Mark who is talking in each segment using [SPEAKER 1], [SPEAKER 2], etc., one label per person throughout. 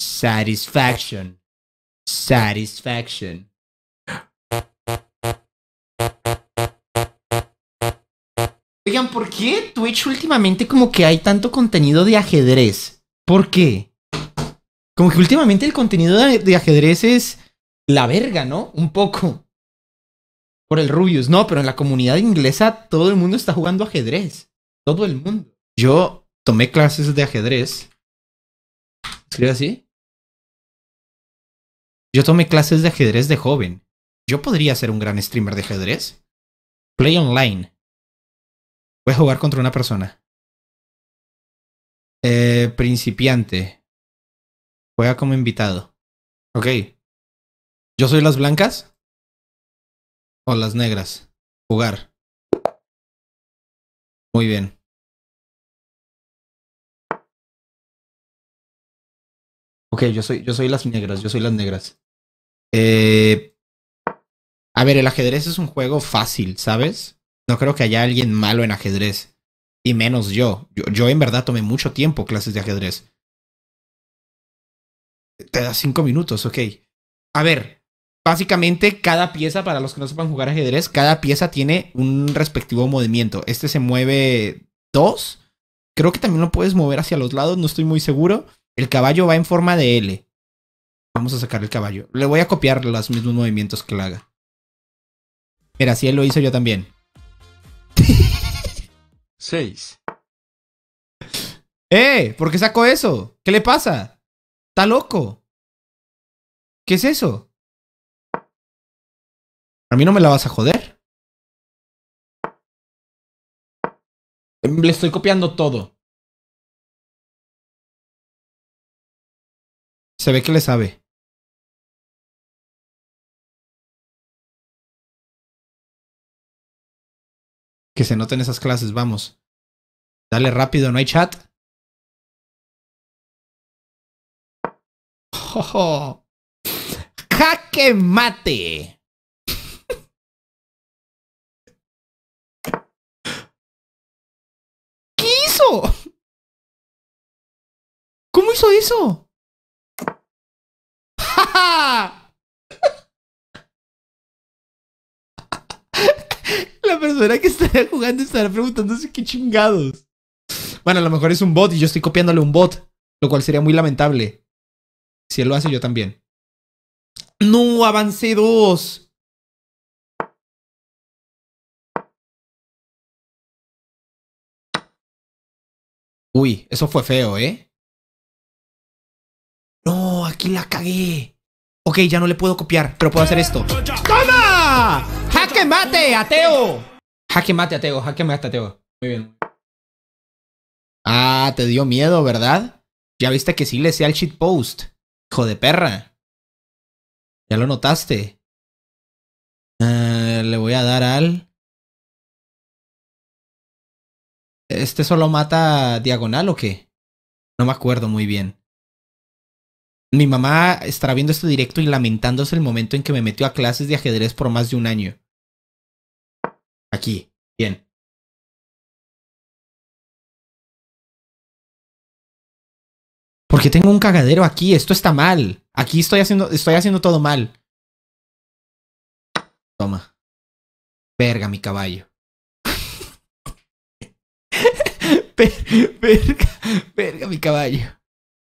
[SPEAKER 1] satisfaction. Satisfaction. Oigan, ¿por qué Twitch últimamente como que hay tanto contenido de ajedrez? ¿Por qué? Como que últimamente el contenido de ajedrez es la verga, ¿no? Un poco. Por el Rubius, no, pero en la comunidad inglesa todo el mundo está jugando ajedrez. Todo el mundo.
[SPEAKER 2] Yo tomé clases de ajedrez. ¿Escribe así? Yo tomé clases de ajedrez de joven. Yo podría ser un gran streamer de ajedrez. Play online. Voy a jugar contra una persona. Eh, principiante. Juega como invitado. Ok. Yo soy las blancas. O las negras. Jugar. Muy bien. Ok, yo soy, yo soy las negras, yo soy las negras. Eh, a ver, el ajedrez es
[SPEAKER 1] un juego fácil, ¿sabes? No creo que haya alguien malo en ajedrez. Y menos yo. Yo, en verdad tomé mucho tiempo clases de ajedrez. Te da cinco minutos, ok. A ver, básicamente cada pieza, para los que no sepan jugar ajedrez, cada pieza tiene un respectivo movimiento. Este se mueve dos. Creo que también lo puedes mover hacia los lados, no estoy muy seguro. El caballo va en forma de L. Vamos a sacar el caballo. Le voy a copiar los mismos movimientos que le haga. Mira, si él lo hizo yo también. Seis.
[SPEAKER 2] ¡Eh! ¿Por qué sacó eso? ¿Qué le pasa? ¡Está loco! ¿Qué es eso? A mí no me la vas a joder. Le estoy copiando todo. Se ve que le sabe. Que se noten esas clases, vamos. Dale rápido, no hay chat. Oh, ¡Jaque mate! ¿Qué hizo? ¿Cómo hizo eso? La persona que estará jugando estará preguntándose qué chingados.
[SPEAKER 1] Bueno, a lo mejor es un bot y yo estoy copiándole un bot, lo cual sería muy lamentable. Si él lo
[SPEAKER 2] hace, yo también. No, avancé dos. Uy, eso fue feo, ¿eh? No, aquí
[SPEAKER 1] la cagué. Ok, ya no le puedo copiar, pero puedo hacer esto.
[SPEAKER 2] ¡Toma! ¡Jaque mate, ateo!
[SPEAKER 1] Jaque mate, ateo. Jaque mate, ateo. Muy bien. Ah, te dio miedo, ¿verdad? Ya viste que sí le sé al shitpost. Hijo de
[SPEAKER 2] perra. Ya lo notaste. Ah, le voy a dar al... ¿Este solo mata diagonal o qué? No me acuerdo muy bien. Mi mamá
[SPEAKER 1] estará viendo este directo y lamentándose el momento en que me metió a clases de ajedrez por más de un año.
[SPEAKER 2] Aquí, bien. Porque tengo un cagadero aquí, esto está mal. Aquí estoy haciendo, estoy haciendo todo mal. Toma. Verga, mi caballo.
[SPEAKER 1] verga, verga, mi caballo.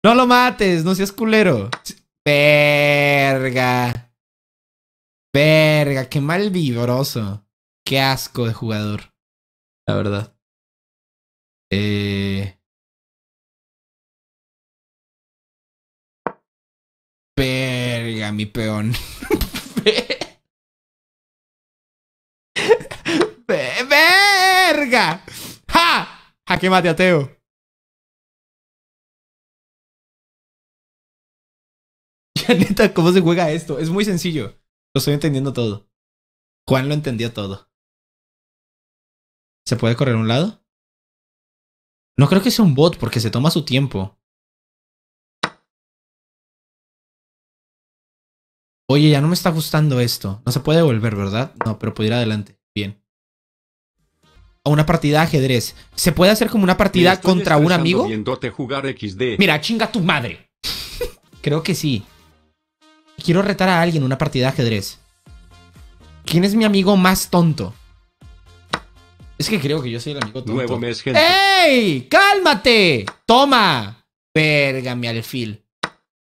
[SPEAKER 1] No lo mates, no seas culero. perga! perga qué mal vibroso.
[SPEAKER 2] Qué asco de jugador. La verdad. Eh... Verga, mi peón. Verga. ¡Ja! que mate Teo! ¿cómo se juega esto? Es muy sencillo. Lo estoy entendiendo todo. Juan lo entendió todo. ¿Se puede correr a un lado? No creo que sea un bot porque se toma su tiempo. Oye, ya no me está gustando esto. No se puede volver, ¿verdad? No, pero puede
[SPEAKER 1] ir adelante. Bien. A una partida de ajedrez. ¿Se puede hacer como una partida contra un amigo? Mira, chinga tu madre. creo que sí. Quiero retar a alguien una partida de ajedrez. ¿Quién es mi amigo más tonto? Es que creo que yo soy el amigo tonto. ¡Ey! ¡Cálmate! ¡Toma! Verga, mi alfil.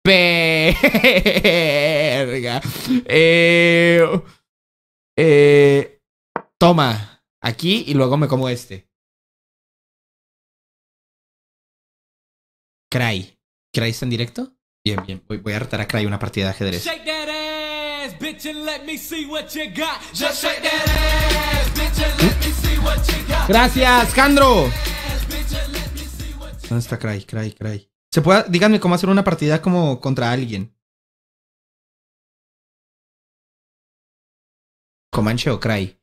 [SPEAKER 1] Verga. Eh, eh,
[SPEAKER 2] toma. Aquí y luego me como este. Cry. ¿Cry está en directo? Bien, bien. Voy, a retar
[SPEAKER 1] a Cry una partida de ajedrez.
[SPEAKER 2] Gracias, Jandro. ¿Dónde está Cry? Cry, Cry. Se puede, díganme cómo hacer una partida como contra alguien. Comanche o Cry.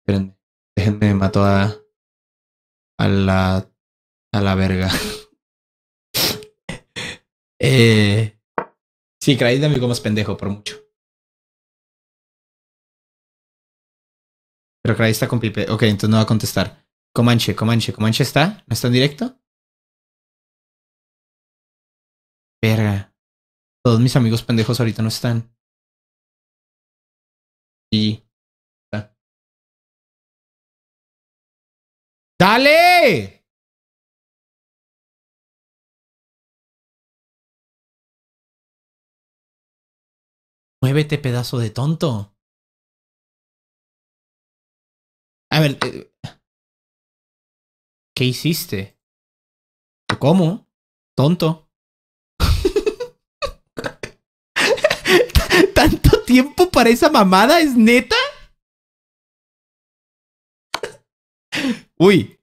[SPEAKER 2] Espérenme. Déjenme mato a. A la. A la verga. Eh, sí, Craig de Amigo más pendejo, por mucho. Pero Craig está con Pipe. Ok, entonces no va a contestar. Comanche, Comanche, Comanche está. ¿No está en directo? Verga. Todos mis amigos pendejos ahorita no están. Y. Está. ¡Dale! Muévete, pedazo de tonto. A ver, eh, ¿qué hiciste? ¿Cómo? Tonto. ¿Tanto tiempo para esa mamada? ¿Es neta? Uy,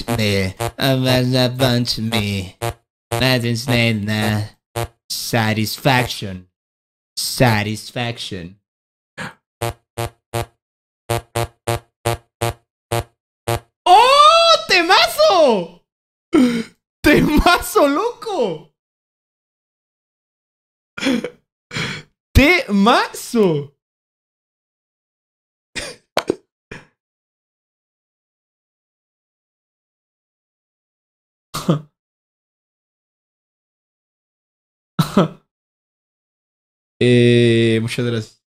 [SPEAKER 2] punch me, Amanda punch me. That is
[SPEAKER 1] name satisfaction. Satisfaction.
[SPEAKER 2] ¡Oh! ¡Temazo! ¡Temazo, loco! ¡Temazo! Eh, muchas gracias.